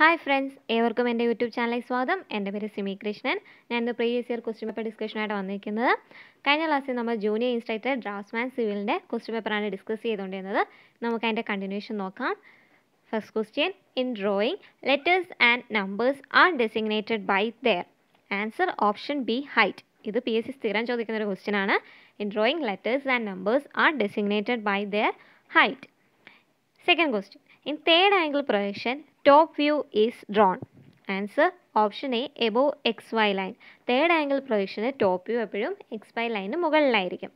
Hi friends ഏവർക്കും എൻ്റെ YouTube ചാനലിലേക്ക് സ്വാഗതം എൻ്റെ പേര് സിമി കൃഷ്ണൻ ഞാൻ ഇന്ന് പ്രീവിയസ് ഇയർ ക്വസ്റ്റ്യൻ പേപ്പർ ഡിസ്കഷനായിട്ട് വന്നിരിക്കുന്നത് കഴിഞ്ഞ ക്ലാസ്സിൽ നമ്മൾ ജൂനിയർ ഇൻസ്ട്രക്ടർ ഡ്രാഫ്റ്റ്സ്മാൻ സിവിലിൻ്റെ ക്വസ്റ്റ്യൻ പേപ്പറാണ് ഡിസ്കസ് ചെയ്തുകൊണ്ടിരുന്നത് നമുക്ക് അതിൻ്റെ കണ്ടിന്യൂഷൻ നോക്കാം first question in drawing letters and numbers are designated by their answer option B height ഇത് പി എസ് സി സ്ഥിരം ചോദിക്കുന്ന ഒരു ക്വസ്റ്റ്യൻ ആണ് in drawing letters and numbers are designated by their height second question In third angle projection, top view is drawn. Answer option A above X Y line third angle പ്രൊജക്ഷന് top view എപ്പോഴും X Y ലൈനിന് മുകളിലായിരിക്കും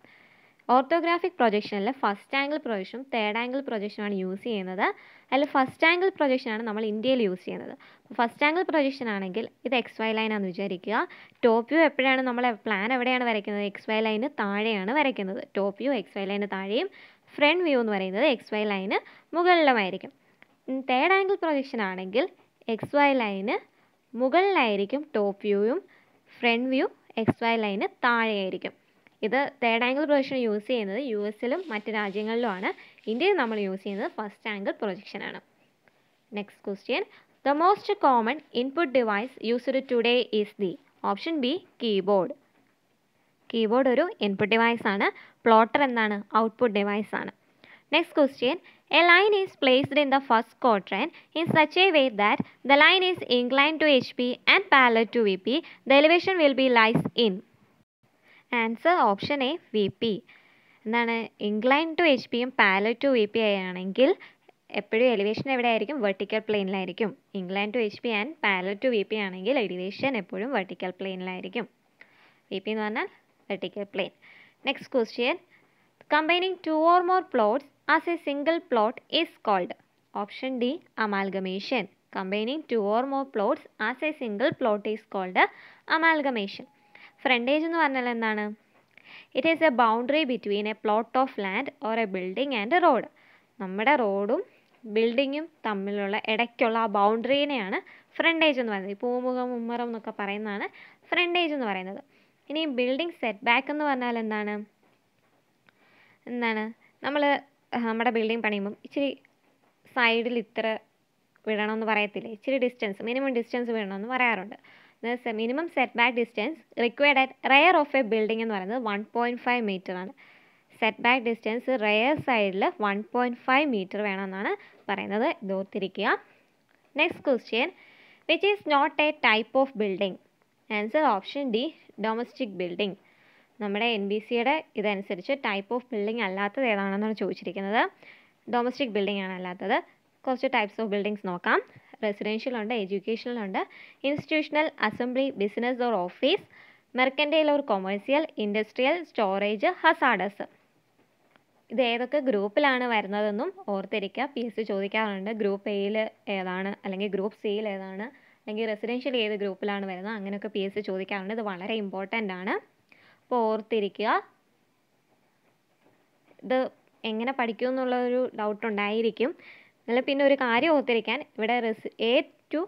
orthographic പ്രൊജക്ഷനിൽ first angle പ്രൊജക്ഷനും third angle പ്രൊജക്ഷനാണ് use ചെയ്യുന്നത് അല്ലെങ്കിൽ first angle പ്രൊജക്ഷനാണ് നമ്മൾ ഇന്ത്യയിൽ യൂസ് ചെയ്യുന്നത് ഫസ്റ്റ് ആംഗിൾ പ്രൊജക്ഷൻ ആണെങ്കിൽ ഇത് എക്സ് വൈ ലൈൻ ആണെന്ന് വിചാരിക്കുക ടോപ്പ് വ്യൂ എപ്പോഴാണ് നമ്മൾ പ്ലാൻ എവിടെയാണ് വരയ്ക്കുന്നത് എക്സ് വൈ ലൈന് താഴെയാണ് വരയ്ക്കുന്നത് ടോപ്പ് വ്യൂ എക്സ് വൈ ലൈന് താഴെയും ഫ്രണ്ട് വ്യൂ എന്ന് പറയുന്നത് എക്സ് വൈ ലൈന് മുകളിലുമായിരിക്കും തേർഡ് ആംഗിൾ പ്രൊജക്ഷൻ ആണെങ്കിൽ എക്സ് വൈ ലൈന് മുകളിലായിരിക്കും ടോപ്പ് വ്യൂയും ഫ്രണ്ട് വ്യൂ എക്സ് വൈ ലൈന് താഴെയായിരിക്കും ഇത് തേർഡ് ആംഗിൾ പ്രൊജക്ഷൻ യൂസ് ചെയ്യുന്നത് യു എസിലും മറ്റ് രാജ്യങ്ങളിലുമാണ് ഇന്ത്യയിൽ നമ്മൾ യൂസ് ചെയ്യുന്നത് ഫസ്റ്റ് ആംഗിൾ പ്രൊജക്ഷനാണ് next question the most common input device used today is the option B keyboard keyboard ഒരു ഇൻപുട്ട് ഡിവൈസ് ആണ് പ്ലോട്ടർ എന്താണ് ഔട്ട്പുട്ട് ഡിവൈസ് ആണ് Next question. A line is placed in the in such a such a way that the line is inclined to HP and parallel to VP. The elevation will be lies in. Answer option A V P എന്താണ് incline to H പിയും parallel to V P ആണെങ്കിൽ എപ്പോഴും elevation എവിടെ ആയിരിക്കും vertical പ്ലെയിനിലായിരിക്കും inclined to H P and parallel to V P ആണെങ്കിൽ elevation എപ്പോഴും vertical പ്ലെയിനിലായിരിക്കും വി പി എന്ന് പറഞ്ഞാൽ vertical plane next question combining two or more plots as a single plot is called? Option D amalgamation. Combining two or more plots as a single plot is called amalgamation. Frontage എന്ന് പറഞ്ഞാൽ എന്താണ് it is a boundary between a plot of land or a building and a road നമ്മുടെ റോഡും ബിൽഡിങ്ങും തമ്മിലുള്ള ഇടയ്ക്കുള്ള ആ ബൗണ്ടറീനെയാണ് frontage എന്ന് പറയുന്നത് പൂമുഖം ഉമ്മറം എന്നൊക്കെ പറയുന്നതാണ് ഫ്രണ്ടേജ് എന്ന് പറയുന്നത് ഇനി ബിൽഡിംഗ് സെറ്റ് ബാക്ക് എന്ന് പറഞ്ഞാൽ എന്താണ് എന്താണ് നമ്മൾ നമ്മുടെ ബിൽഡിംഗ് പണിയുമ്പം ഇച്ചിരി സൈഡിൽ ഇത്ര വിടണമെന്ന് പറയത്തില്ലേ ഇച്ചിരി ഡിസ്റ്റൻസ് മിനിമം ഡിസ്റ്റൻസ് വിടണമെന്ന് പറയാറുണ്ട് minimum setback distance required at rear of a building എന്ന് പറയുന്നത് വൺ പോയിൻറ്റ് ഫൈവ് മീറ്റർ ആണ് സെറ്റ് ബാക്ക് ഡിസ്റ്റൻസ് റെയർ സൈഡിൽ വൺ പോയിൻറ്റ് ഫൈവ് മീറ്റർ വേണമെന്നാണ് പറയുന്നത് ഇത് ഓർത്തിരിക്കുക next question which is not a type of building answer option D domestic building നമ്മുടെ N B സിയുടെ ഇതനുസരിച്ച് ടൈപ്പ് ഓഫ് ബിൽഡിംഗ് അല്ലാത്തത് ഏതാണെന്നാണ് ചോദിച്ചിരിക്കുന്നത് ഡൊമസ്റ്റിക് ബിൽഡിംഗ് ആണ് അല്ലാത്തത് കുറച്ച് ടൈപ്പ്സ് ഓഫ് ബിൽഡിങ്സ് നോക്കാം റെസിഡൻഷ്യൽ ഉണ്ട് എഡ്യൂക്കേഷണൽ ഉണ്ട് institutional assembly business or office mercantile or commercial industrial storage hazardous ഇത് ഏതൊക്കെ ഗ്രൂപ്പിലാണ് വരുന്നതെന്നും ഓർത്തിരിക്കുക പി എസ് സി ചോദിക്കാറുണ്ട് ഗ്രൂപ്പ് എയിൽ ഏതാണ് അല്ലെങ്കിൽ ഗ്രൂപ്പ് സിയിൽ ഏതാണ് അല്ലെങ്കിൽ റെസിഡൻഷ്യൽ ഏത് ഗ്രൂപ്പിലാണ് വരുന്നത് അങ്ങനെയൊക്കെ പി എസ് സി ചോദിക്കാറുണ്ട് ഇത് വളരെ ഇമ്പോർട്ടൻ്റ് ആണ് അപ്പോൾ ഓർത്തിരിക്കുക ഇത് എങ്ങനെ പഠിക്കും എന്നുള്ളൊരു ഡൗട്ട് ഉണ്ടായിരിക്കും നിങ്ങൾ പിന്നെ ഒരു കാര്യം ഓർത്തിരിക്കാൻ ഇവിടെ റെസ് എ ടു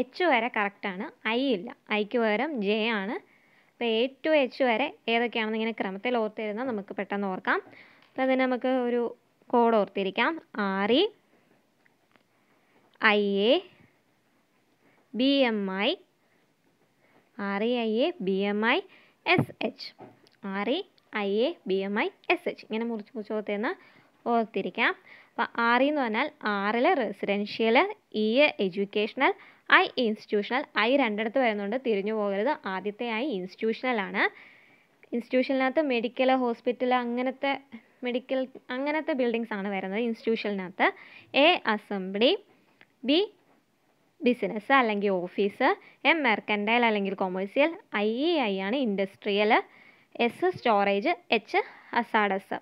എച്ച് വരെ കറക്റ്റാണ് ഐ ഇല്ല ഐക്ക് പകരം ജെ ആണ് അപ്പോൾ എ ടു എച്ച് വരെ ഏതൊക്കെയാണെന്ന് ഇങ്ങനെ ക്രമത്തിൽ ഓർത്തിരുന്നാൽ നമുക്ക് പെട്ടെന്ന് ഓർക്കാം അപ്പോൾ അതിന് നമുക്ക് ഒരു കോഡ് ഓർത്തിരിക്കാം R E I A B M I R E I A B M I S H R E I A B M I S H ഇങ്ങനെ മുറിച്ച് മുറിച്ച് ഓർത്തേന്ന് ഓർത്തിരിക്കാം അപ്പോൾ ആർ e എന്ന് പറഞ്ഞാൽ ആറിൽ residential E educational I institutional I രണ്ടിടത്ത് വരുന്നുണ്ട് തിരിഞ്ഞു പോകരുത് ആദ്യത്തെ ഐ ഇൻസ്റ്റിറ്റ്യൂഷണലാണ് ഇൻസ്റ്റിറ്റ്യൂഷനകത്ത് മെഡിക്കൽ ഹോസ്പിറ്റൽ അങ്ങനത്തെ മെഡിക്കൽ അങ്ങനത്തെ ബിൽഡിങ്സ് ആണ് വരുന്നത് ഇൻസ്റ്റിറ്റ്യൂഷനകത്ത് എ അസംബ്ലി ബി ബിസിനസ് അല്ലെങ്കിൽ ഓഫീസ് എം മെർക്കൻഡൈൽ അല്ലെങ്കിൽ കൊമേഴ്സ്യൽ ഐ ഇ ഐ ആണ് industrial S storage H hazardous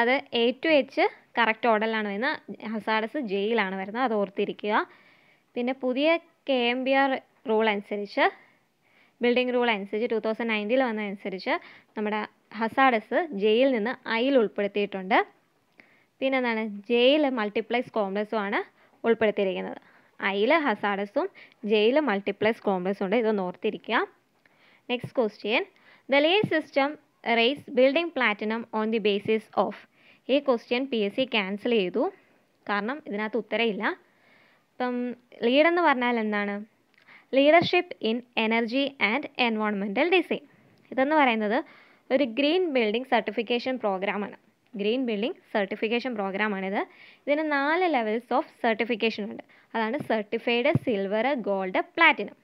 അത് എ ടു എച്ച് കറക്റ്റ് ഓർഡറിലാണ് വരുന്നത് ഹസാഡസ് ജയിലാണ് വരുന്നത് അത് ഓർത്തിരിക്കുക പിന്നെ പുതിയ K M B R rule അനുസരിച്ച് ബിൽഡിംഗ് റൂൾ അനുസരിച്ച് ടു തൗസൻഡ് നയൻറ്റീനിൽ വന്നതനുസരിച്ച് നമ്മുടെ ഹസാഡസ് ജെയിൽ നിന്ന് ഐയിൽ ഉൾപ്പെടുത്തിയിട്ടുണ്ട് പിന്നെ എന്താണ് ജെയിൽ മൾട്ടിപ്ലൈസ് കോംപ്ലക്സും ആണ് ഉൾപ്പെടുത്തിയിരിക്കുന്നത് ഐയിൽ ഹസാഡസും ജെയില മൾട്ടിപ്ലസ് കോംപ്ലക്സും ഉണ്ട് ഇത് ഓർത്തിരിക്കുക next question the LEED system rates building platinum on the basis of ഈ question P S C cancel ചെയ്തു കാരണം ഇതിനകത്ത് ഉത്തരയില്ല ഇപ്പം ലീഡെന്ന് പറഞ്ഞാൽ എന്താണ് leadership in energy and environmental design ഇതെന്ന് പറയുന്നത് ഒരു ഗ്രീൻ ബിൽഡിംഗ് സർട്ടിഫിക്കേഷൻ പ്രോഗ്രാമാണ് ഗ്രീൻ ബിൽഡിംഗ് സർട്ടിഫിക്കേഷൻ പ്രോഗ്രാമാണിത് ഇതിന് നാല് ലെവൽസ് ഓഫ് സർട്ടിഫിക്കേഷൻ ഉണ്ട് അതാണ് സർട്ടിഫൈഡ് സിൽവർ ഗോൾഡ് പ്ലാറ്റിനം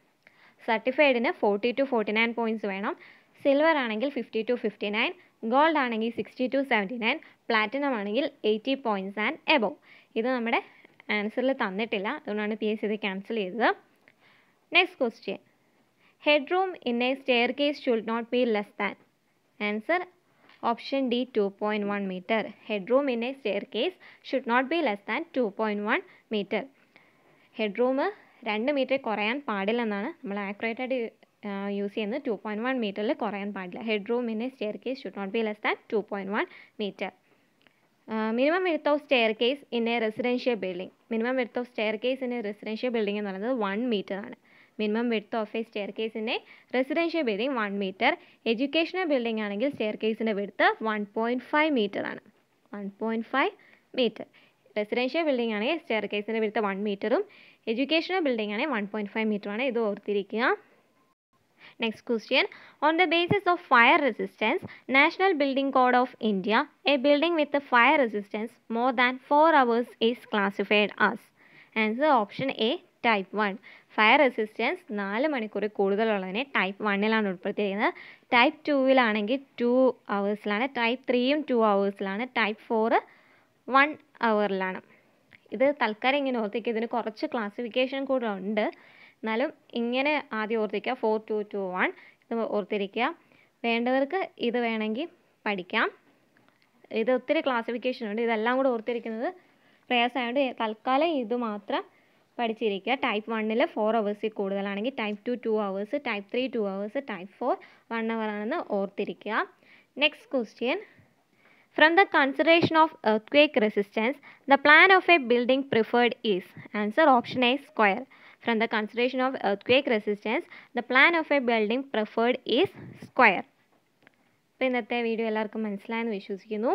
സർട്ടിഫൈഡിന് forty to forty nine points വേണം സിൽവർ ആണെങ്കിൽ fifty to fifty nine gold ആണെങ്കിൽ sixty to seventy nine platinum ആണെങ്കിൽ എയ്റ്റി പോയിൻറ്റ്സ് ആൻഡ് എബോവ് ഇത് നമ്മുടെ ആൻസറിൽ തന്നിട്ടില്ല അതുകൊണ്ടാണ് പി എസ് ഇത് ക്യാൻസൽ ചെയ്തത് next question headroom in a staircase should not be less than answer option D two point one metre headroom in a staircase should not be less than two point one metre headroom രണ്ട് metre കുറയാൻ പാടില്ല എന്നാണ് നമ്മൾ accurate ആയിട്ട് use ചെയ്യുന്നത് to point one മീറ്ററിൽ കുറയാൻ പാടില്ല head in staircase should not be less than two point one metre minimum width of staircase in a residential building minimum width of staircase in a residential building എന്ന് പറയുന്നത് one metre ആണ് minimum width of a staircase a residential building one metre educational building ആണെങ്കിൽ സ്റ്റെയർ കേസിൻ്റെ width one point five metre ആണ് one point five metre residential building ആണെങ്കിൽ സ്റ്റെയർ കേസിൻ്റെ വിടുത്ത് വൺ മീറ്ററും എഡ്യൂക്കേഷണൽ ബിൽഡിംഗ് ആണെങ്കിൽ വൺ പോയിൻറ്റ് ഫൈവ് മീറ്ററുമാണ് ഇത് ഓർത്തിരിക്കുക next question on the basis of fire resistance National Building Code of India a building with fire resistance more than four 4 is classified as answer option A type one 1. Fire resistance നാല് മണിക്കൂർ കൂടുതലുള്ളതിനെ type വണ്ണിലാണ് ഉൾപ്പെടുത്തിയിരിക്കുന്നത് type ടൂവിലാണെങ്കിൽ two അവേഴ്സിലാണ് type ത്രീയും two അവേഴ്സിലാണ് type four one അവറിലാണ് ഇത് തൽക്കാലം ഇങ്ങനെ ഓർത്തിക്കുക ഇതിന് കുറച്ച് ക്ലാസിഫിക്കേഷൻ കൂടെ ഉണ്ട് എന്നാലും ഇങ്ങനെ ആദ്യം ഓർത്തിരിക്കുക ഫോർ ടു ടു വൺ ഇത് ഓർത്തിരിക്കുക വേണ്ടവർക്ക് ഇത് വേണമെങ്കിൽ പഠിക്കാം ഇത് ഒത്തിരി ക്ലാസിഫിക്കേഷൻ ഉണ്ട് ഇതെല്ലാം കൂടെ ഓർത്തിരിക്കുന്നത് പ്രയാസമായതുകൊണ്ട് തൽക്കാലം ഇത് മാത്രം പഠിച്ചിരിക്കുക ടൈപ്പ് വണ്ണിൽ ഫോർ അവേഴ്സിൽ കൂടുതലാണെങ്കിൽ type two two hours type three two hours type four one hour ആണെന്ന് ഓർത്തിരിക്കുക next question From the consideration of earthquake resistance, the plan of a building preferred is answer option A square. From the consideration of earthquake resistance, the plan of a building preferred is square. ഇപ്പോൾ ഇന്നത്തെ video എല്ലാവർക്കും മനസ്സിലായെന്ന് വിശ്വസിക്കുന്നു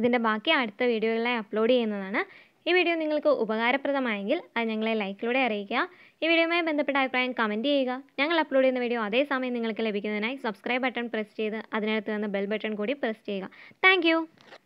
ഇതിൻ്റെ ബാക്കി അടുത്ത വീഡിയോകളായി upload ചെയ്യുന്നതാണ് ഈ വീഡിയോ നിങ്ങൾക്ക് ഉപകാരപ്രദമായെങ്കിൽ അത് ഞങ്ങളെ ലൈക്കിലൂടെ അറിയിക്കുക ഈ വീഡിയോയുമായി ബന്ധപ്പെട്ട അഭിപ്രായം കമൻറ്റ് ചെയ്യുക ഞങ്ങൾ അപ്ലോഡ് ചെയ്യുന്ന വീഡിയോ അതേസമയം നിങ്ങൾക്ക് ലഭിക്കുന്നതിനായി സബ്സ്ക്രൈബ് ബട്ടൺ പ്രസ് ചെയ്ത് അതിനകത്ത് തന്ന ബെൽ ബട്ടൺ കൂടി പ്രസ് ചെയ്യുക താങ്ക്